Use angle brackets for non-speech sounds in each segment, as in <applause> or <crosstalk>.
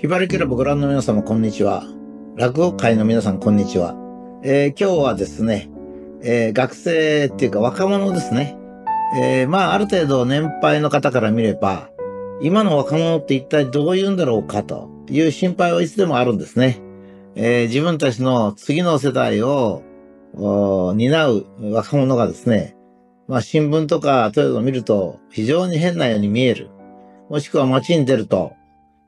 ひばりクラブご覧の皆様、こんにちは。落語会の皆さん、こんにちは。えー、今日はですね、えー、学生っていうか若者ですね。えー、まあ、ある程度年配の方から見れば、今の若者って一体どう言うんだろうかという心配はいつでもあるんですね。え自分たちの次の世代を担う若者がですね、まあ、新聞とか、というのを見ると非常に変なように見える。もしくは街に出ると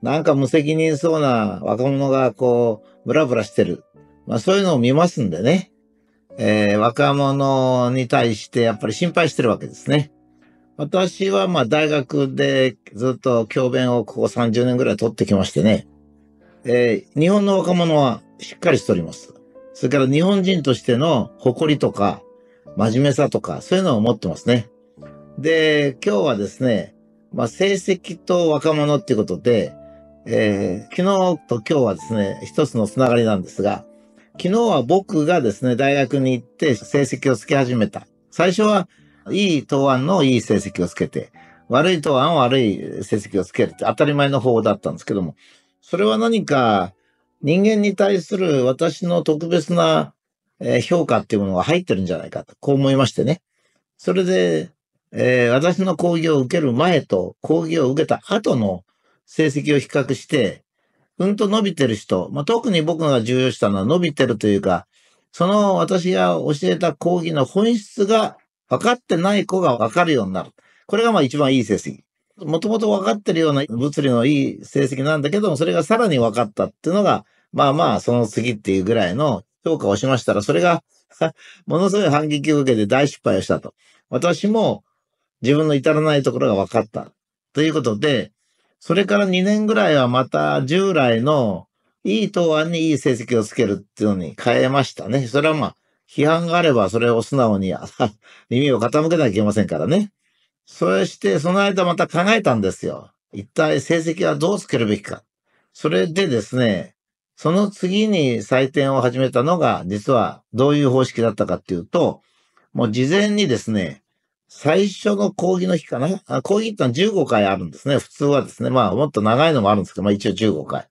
なんか無責任そうな若者がこう、ブラブラしてる。まあそういうのを見ますんでね。えー、若者に対してやっぱり心配してるわけですね。私はまあ大学でずっと教鞭をここ30年ぐらい取ってきましてね。えー、日本の若者はしっかりしております。それから日本人としての誇りとか、真面目さとか、そういうのを持ってますね。で、今日はですね、まあ、成績と若者っていうことで、えー、昨日と今日はですね、一つのつながりなんですが、昨日は僕がですね、大学に行って成績をつけ始めた。最初は、いい答案のいい成績をつけて、悪い答案を悪い成績をつけるって当たり前の方法だったんですけども、それは何か人間に対する私の特別な評価っていうものが入ってるんじゃないかと、こう思いましてね。それで、えー、私の講義を受ける前と講義を受けた後の成績を比較して、うんと伸びてる人、まあ、特に僕が重要したのは伸びてるというか、その私が教えた講義の本質が分かってない子が分かるようになる。これがまあ一番いい成績。もともと分かってるような物理のいい成績なんだけども、それがさらに分かったっていうのが、まあまあその次っていうぐらいの評価をしましたら、それが <laughs> ものすごい反撃を受けて大失敗をしたと。私も自分の至らないところが分かった。ということで、それから2年ぐらいはまた従来のいい答案にいい成績をつけるっていうのに変えましたね。それはまあ、批判があればそれを素直に <laughs> 耳を傾けなきゃいけませんからね。そして、その間また考えたんですよ。一体成績はどうつけるべきか。それでですね、その次に採点を始めたのが、実はどういう方式だったかっていうと、もう事前にですね、最初の講義の日かな講義ってのは15回あるんですね。普通はですね。まあ、もっと長いのもあるんですけど、まあ一応15回。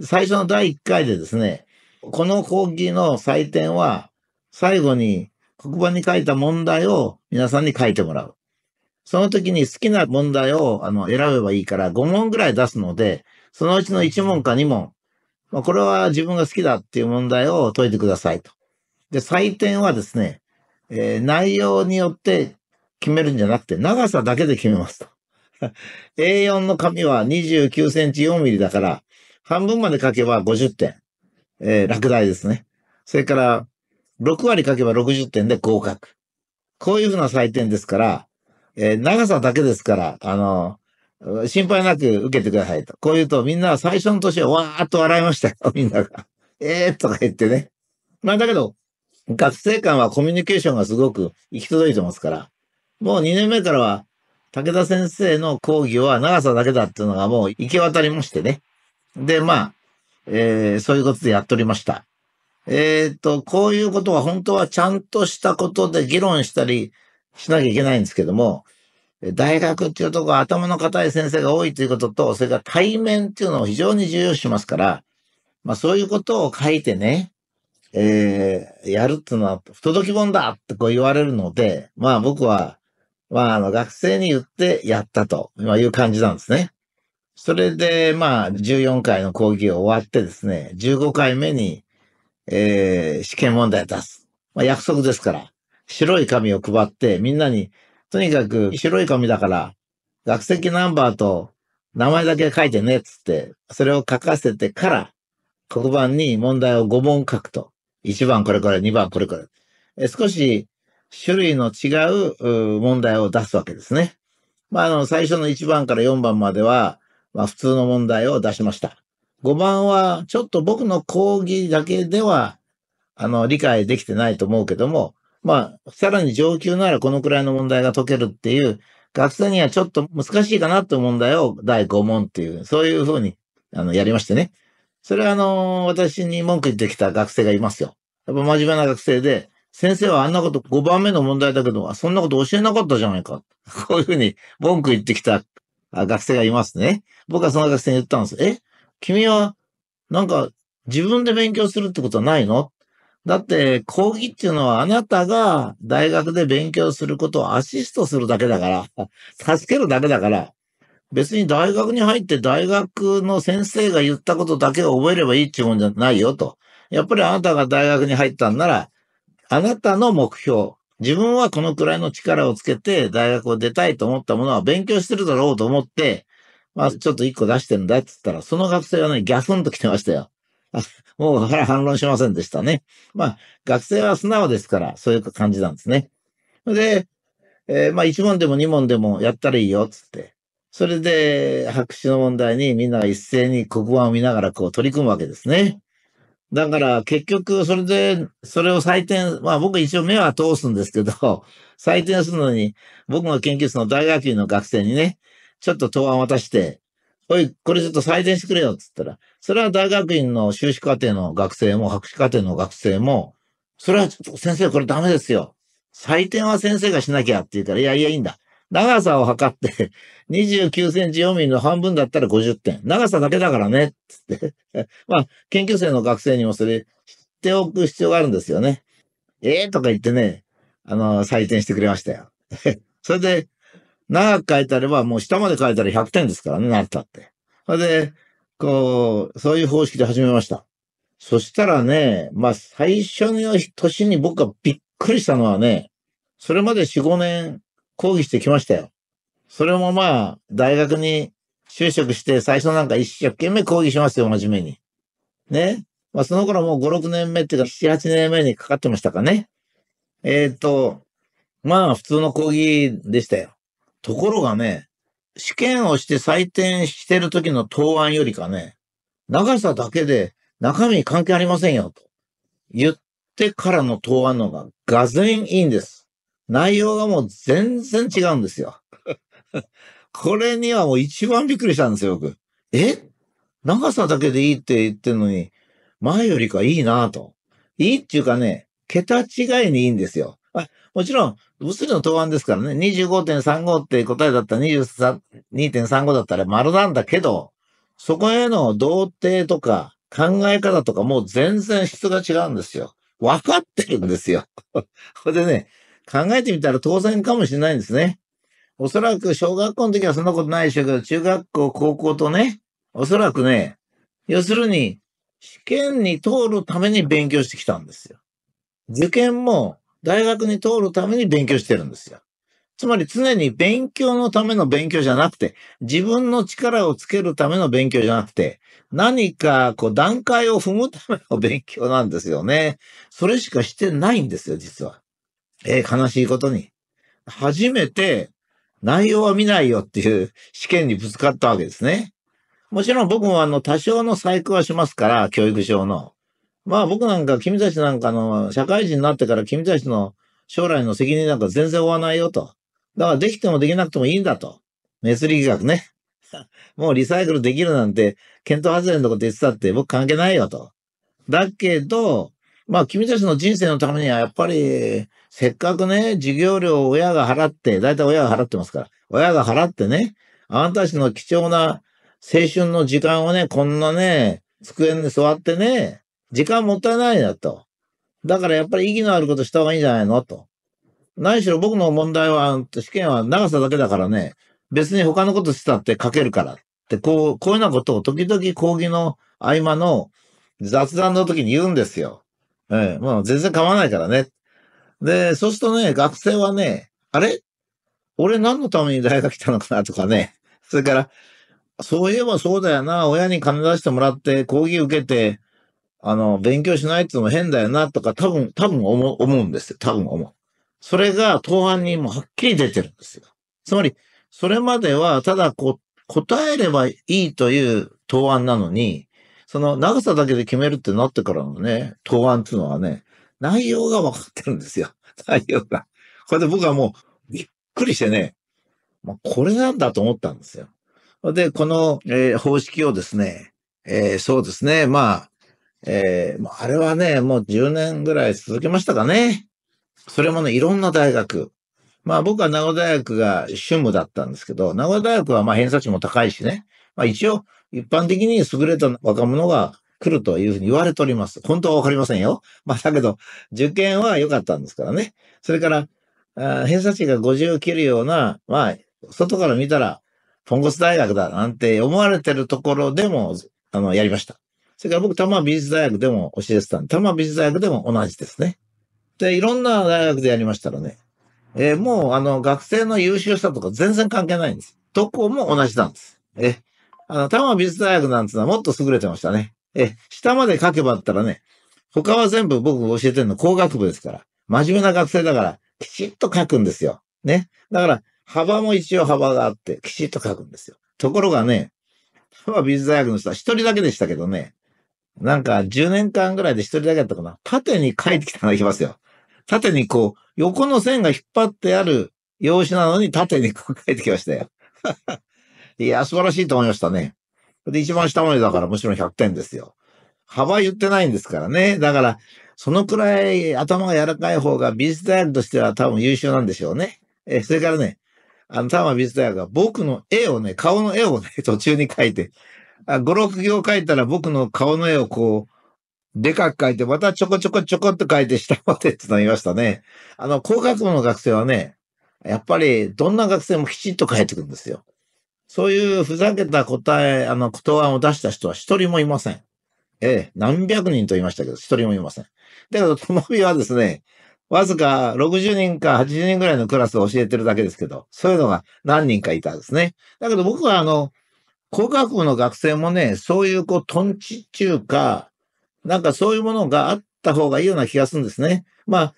最初の第1回でですね、この講義の採点は、最後に黒板に書いた問題を皆さんに書いてもらう。その時に好きな問題をあの選べばいいから5問ぐらい出すので、そのうちの1問か2問、まあ、これは自分が好きだっていう問題を解いてくださいと。で、採点はですね、えー、内容によって決めるんじゃなくて、長さだけで決めますと。A4 の紙は29センチ4ミリだから、半分まで書けば50点。えー、落第ですね。それから、6割書けば60点で合格。こういうふうな採点ですから、えー、長さだけですから、あのー、心配なく受けてくださいと。こう言うと、みんな最初の年はわーっと笑いましたよ、<laughs> みんなが。えーとか言ってね。まあだけど、学生間はコミュニケーションがすごく行き届いてますから、もう2年目からは、武田先生の講義は長さだけだっていうのがもう行き渡りましてね。で、まあ、えー、そういうことでやっておりました。えっ、ー、と、こういうことは本当はちゃんとしたことで議論したりしなきゃいけないんですけども、大学っていうとこは頭の固い先生が多いということと、それから対面っていうのを非常に重要視しますから、まあそういうことを書いてね、えー、やるっていうのは不届き本だってこう言われるので、まあ僕はまあ、あの、学生に言ってやったという感じなんですね。それで、まあ、14回の講義を終わってですね、15回目に、えー、試験問題を出す。まあ、約束ですから、白い紙を配って、みんなに、とにかく白い紙だから、学籍ナンバーと名前だけ書いてね、つって、それを書かせてから、黒板に問題を5問書くと。1番これこれ、2番これこれ。え少し種類の違う問題を出すわけですね。まあ、あの、最初の1番から4番までは、まあ、普通の問題を出しました。5番は、ちょっと僕の講義だけでは、あの、理解できてないと思うけども、まあ、さらに上級ならこのくらいの問題が解けるっていう、学生にはちょっと難しいかなとて問題を第5問っていう、そういうふうに、あの、やりましてね。それは、あの、私に文句言ってきた学生がいますよ。やっぱ真面目な学生で、先生はあんなこと5番目の問題だけど、そんなこと教えなかったじゃないか。<laughs> こういうふうに文句言ってきた学生がいますね。僕はその学生に言ったんです。え君は、なんか自分で勉強するってことはないのだって講義っていうのはあなたが大学で勉強することをアシストするだけだから、<laughs> 助けるだけだから、別に大学に入って大学の先生が言ったことだけを覚えればいいっていうもんじゃないよと。やっぱりあなたが大学に入ったんなら、あなたの目標、自分はこのくらいの力をつけて大学を出たいと思ったものは勉強してるだろうと思って、まあちょっと一個出してるんだって言ったら、その学生はね、ギャフンと来てましたよ。もう反論しませんでしたね。まあ学生は素直ですから、そういう感じなんですね。で、えー、まあ1問でも2問でもやったらいいよ、つって。それで、白紙の問題にみんな一斉に黒板を見ながらこう取り組むわけですね。だから結局それで、それを採点、まあ僕一応目は通すんですけど、<laughs> 採点するのに、僕の研究室の大学院の学生にね、ちょっと答案渡して、おい、これちょっと採点してくれよって言ったら、それは大学院の修士課程の学生も博士課程の学生も、それはちょっと先生これダメですよ。採点は先生がしなきゃって言うから、いやいやいいんだ。長さを測って、29 <laughs> センチ4ミリの半分だったら50点。長さだけだからね、つって。まあ、研究生の学生にもそれ知っておく必要があるんですよね。ええー、とか言ってね、あの、採点してくれましたよ。<laughs> それで、長く書いてあれば、もう下まで書いたら100点ですからね、なったって。それで、こう、そういう方式で始めました。そしたらね、まあ、最初の年に僕がびっくりしたのはね、それまで4、5年抗議してきましたよ。それもまあ、大学に就職して、最初なんか一生懸命抗議しますよ、真面目に。ね。まあ、その頃もう5、6年目っていうか、7、8年目にかかってましたかね。えっ、ー、と、まあ、普通の講義でしたよ。ところがね、試験をして採点してる時の答案よりかね、長さだけで中身関係ありませんよ、と言ってからの答案のがが俄然いいんです。内容がもう全然違うんですよ。<laughs> これにはもう一番びっくりしたんですよ、僕。え長さだけでいいって言ってるのに、前よりかいいなと。いいっていうかね、桁違いにいいんですよ。あもちろん、物理の答案ですからね、25.35って答えだったら2.35だったら丸なんだけど、そこへの同定とか考え方とかもう全然質が違うんですよ。わかってるんですよ。<laughs> これでね、考えてみたら当然かもしれないんですね。おそらく小学校の時はそんなことないでしょうけど、中学校、高校とね、おそらくね、要するに、試験に通るために勉強してきたんですよ。受験も大学に通るために勉強してるんですよ。つまり常に勉強のための勉強じゃなくて、自分の力をつけるための勉強じゃなくて、何かこう段階を踏むための勉強なんですよね。それしかしてないんですよ、実は。えー、悲しいことに、初めて内容は見ないよっていう試験にぶつかったわけですね。もちろん僕もあの多少の細工はしますから、教育上の。まあ僕なんか君たちなんかの社会人になってから君たちの将来の責任なんか全然負わないよと。だからできてもできなくてもいいんだと。熱力学ね。<laughs> もうリサイクルできるなんて、検討外れのこと言ってたって僕関係ないよと。だけど、まあ君たちの人生のためにはやっぱりせっかくね、授業料を親が払って、だいたい親が払ってますから、親が払ってね、あなたたちの貴重な青春の時間をね、こんなね、机に座ってね、時間もったいないなと。だからやっぱり意義のあることした方がいいんじゃないのと。何しろ僕の問題は、試験は長さだけだからね、別に他のことしたって書けるからって、こう、こういうようなことを時々講義の合間の雑談の時に言うんですよ。ええ、もう全然構わないからね。で、そうするとね、学生はね、あれ俺何のために大学来たのかなとかね。<laughs> それから、そういえばそうだよな、親に金出してもらって講義受けて、あの、勉強しないってのも変だよなとか、多分、多分思思うんですよ。多分思う。それが答案にもはっきり出てるんですよ。つまり、それまではただこう、答えればいいという答案なのに、その長さだけで決めるってなってからのね、答案っていうのはね、内容が分かってるんですよ。<laughs> 内容が。これで僕はもう、びっくりしてね、まあ、これなんだと思ったんですよ。で、この、えー、方式をですね、えー、そうですね、まあ、えー、あれはね、もう10年ぐらい続けましたかね。それもね、いろんな大学。まあ僕は名古屋大学が主務だったんですけど、名古屋大学はまあ偏差値も高いしね。まあ一応、一般的に優れた若者が来るというふうに言われております。本当はわかりませんよ。まあ、だけど、受験は良かったんですからね。それから、あ偏差値が50を切るような、まあ、外から見たら、ポンコツ大学だなんて思われてるところでも、あの、やりました。それから僕、多摩美術大学でも教えてたんで、多摩美術大学でも同じですね。で、いろんな大学でやりましたらね、えー、もう、あの、学生の優秀さとか全然関係ないんです。どこも同じなんです。え、あの、多摩美術大学なんてのはもっと優れてましたね。え、下まで書けばあったらね、他は全部僕教えてるの工学部ですから。真面目な学生だから、きちっと書くんですよ。ね。だから、幅も一応幅があって、きちっと書くんですよ。ところがね、美術大学の人は一人だけでしたけどね、なんか10年間ぐらいで一人だけだったかな。縦に書いてきたのがいきますよ。縦にこう、横の線が引っ張ってある用紙なのに縦にこう書いてきましたよ。<laughs> いや、素晴らしいと思いましたね。で、一番下までだからもちろ100点ですよ。幅言ってないんですからね。だから、そのくらい頭が柔らかい方がビ美タイルとしては多分優秀なんでしょうね。え、それからね、あの、ビ摩美タイルが僕の絵をね、顔の絵をね、<laughs> 途中に描いて、あ5、6行描いたら僕の顔の絵をこう、でかく描いて、またちょこちょこちょこっと描いて下までてなりましたね。あの、工学部の学生はね、やっぱりどんな学生もきちっと描いてくるんですよ。そういうふざけた答え、あの、言案を出した人は一人もいません。ええ、何百人と言いましたけど、一人もいません。だけど、ともびはですね、わずか60人か80人ぐらいのクラスを教えてるだけですけど、そういうのが何人かいたんですね。だけど僕はあの、工学部の学生もね、そういうこう、トンチっうか、なんかそういうものがあった方がいいような気がするんですね。まあ、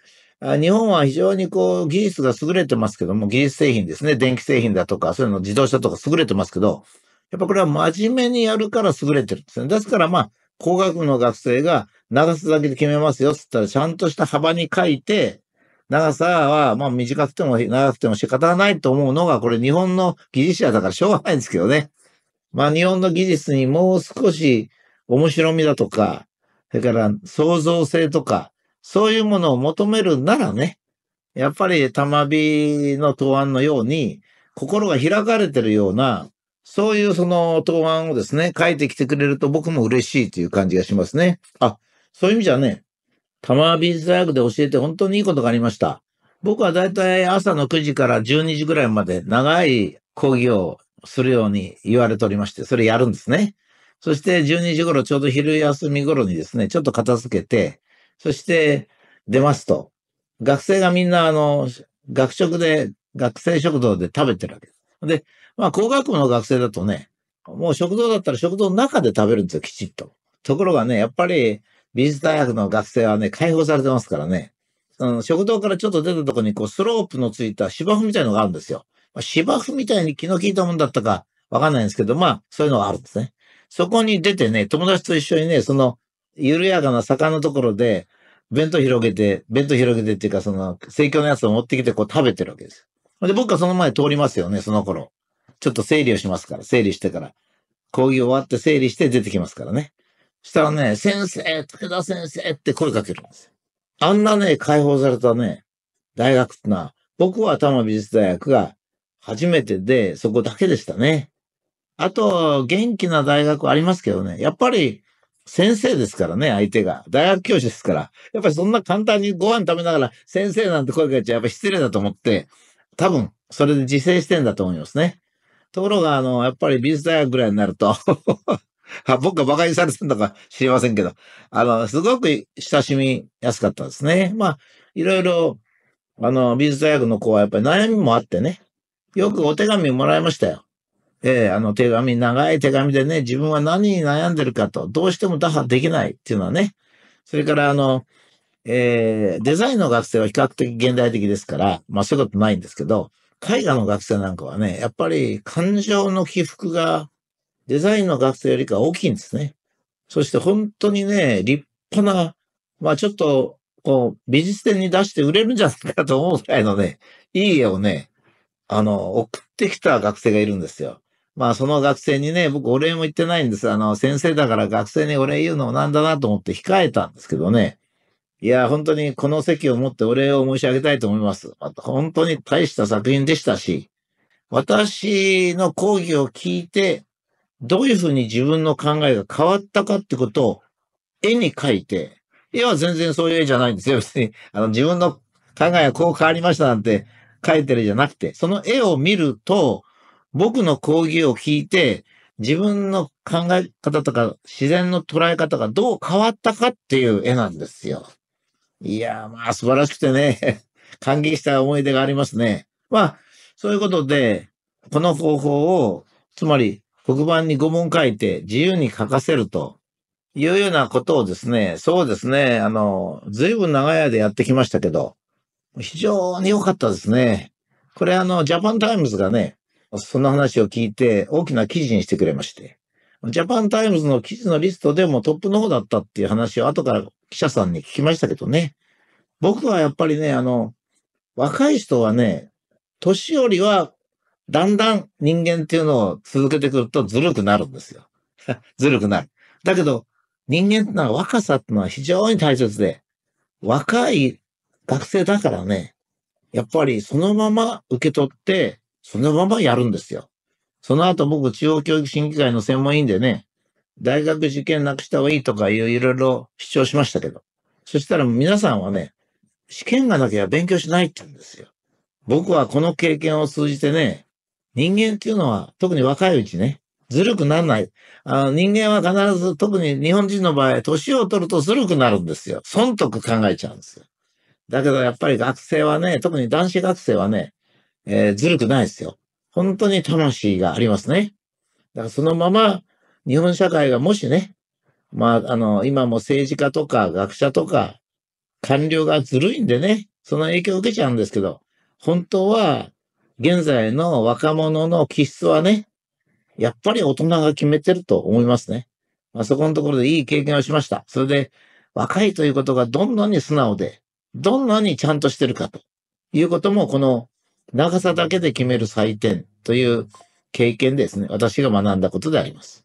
日本は非常にこう、技術が優れてますけども、技術製品ですね。電気製品だとか、そういうの自動車とか優れてますけど、やっぱこれは真面目にやるから優れてるんですね。ですからまあ、工学の学生が長さだけで決めますよっつったら、ちゃんとした幅に書いて、長さは、まあ短くても長くても仕方がないと思うのが、これ日本の技術者だからしょうがないんですけどね。まあ日本の技術にもう少し面白みだとか、それから創造性とか、そういうものを求めるならね、やっぱり玉火の答案のように、心が開かれてるような、そういうその答案をですね、書いてきてくれると僕も嬉しいという感じがしますね。あ、そういう意味じゃね、玉美術大学で教えて本当にいいことがありました。僕はだいたい朝の9時から12時ぐらいまで長い講義をするように言われておりまして、それやるんですね。そして12時頃、ちょうど昼休み頃にですね、ちょっと片付けて、そして出ますと。学生がみんなあの、学食で、学生食堂で食べてるわけです。で、まあ工学部の学生だとね、もう食堂だったら食堂の中で食べるんですよ、きちっと。ところがね、やっぱり美術大学の学生はね、解放されてますからね、その食堂からちょっと出たとこにこうスロープのついた芝生みたいのがあるんですよ。まあ、芝生みたいに気の利いたもんだったかわかんないんですけど、まあそういうのがあるんですね。そこに出てね、友達と一緒にね、その緩やかな坂のところで、弁当広げて、弁当広げてっていうか、その、生協のやつを持ってきてこう食べてるわけですで、僕はその前通りますよね、その頃。ちょっと整理をしますから、整理してから。講義終わって整理して出てきますからね。したらね、先生、武田先生って声かけるんですよ。あんなね、解放されたね、大学ってのは、僕は多摩美術大学が初めてで、そこだけでしたね。あと、元気な大学ありますけどね、やっぱり先生ですからね、相手が。大学教師ですから。やっぱりそんな簡単にご飯食べながら、先生なんて声かけちゃやっぱ失礼だと思って、多分、それで自制してんだと思いますね。ところが、あの、やっぱり美術大学ぐらいになると <laughs> 僕が馬鹿にされたるのか知りませんけど、あの、すごく親しみやすかったですね。まあ、いろいろ、あの、美術大学の子はやっぱり悩みもあってね、よくお手紙もらいましたよ。えー、あの手紙、長い手紙でね、自分は何に悩んでるかと、どうしても打破できないっていうのはね、それからあの、えー、デザインの学生は比較的現代的ですから、まあそういうことないんですけど、絵画の学生なんかはね、やっぱり感情の起伏がデザインの学生よりか大きいんですね。そして本当にね、立派な、まあちょっと、こう、美術展に出して売れるんじゃないかと思うぐらいのね、いい絵をね、あの、送ってきた学生がいるんですよ。まあその学生にね、僕お礼も言ってないんです。あの、先生だから学生にお礼言うのもなんだなと思って控えたんですけどね。いや、本当にこの席を持ってお礼を申し上げたいと思います。本当に大した作品でしたし、私の講義を聞いて、どういうふうに自分の考えが変わったかってことを絵に描いて、絵は全然そういう絵じゃないんですよ。別に、あの、自分の考えがこう変わりましたなんて書いてるじゃなくて、その絵を見ると、僕の講義を聞いて、自分の考え方とか自然の捉え方がどう変わったかっていう絵なんですよ。いやー、まあ素晴らしくてね、感 <laughs> 激した思い出がありますね。まあ、そういうことで、この方法を、つまり黒板に5問書いて自由に書かせるというようなことをですね、そうですね、あの、ずいぶん長い間やってきましたけど、非常に良かったですね。これあの、ジャパンタイムズがね、その話を聞いて、大きな記事にしてくれまして、ジャパンタイムズの記事のリストでもトップの方だったっていう話を後から記者さんに聞きましたけどね。僕はやっぱりね、あの、若い人はね、年よりはだんだん人間っていうのを続けてくるとずるくなるんですよ。<laughs> ずるくなる。だけど、人間ってのは若さってのは非常に大切で、若い学生だからね、やっぱりそのまま受け取って、そのままやるんですよ。その後僕、中央教育審議会の専門委員でね、大学受験なくした方がいいとかいういろいろ主張しましたけど、そしたら皆さんはね、試験がなきゃ勉強しないって言うんですよ。僕はこの経験を通じてね、人間っていうのは特に若いうちね、ずるくならない。あの人間は必ず、特に日本人の場合、年を取るとずるくなるんですよ。損得考えちゃうんですよ。だけどやっぱり学生はね、特に男子学生はね、えー、ずるくないですよ。本当に魂がありますね。だからそのまま日本社会がもしね、まあ、あの、今も政治家とか学者とか官僚がずるいんでね、その影響を受けちゃうんですけど、本当は現在の若者の気質はね、やっぱり大人が決めてると思いますね。まあ、そこのところでいい経験をしました。それで、若いということがどんなに素直で、どんなにちゃんとしてるかということも、この長さだけで決める採点という経験ですね。私が学んだことであります。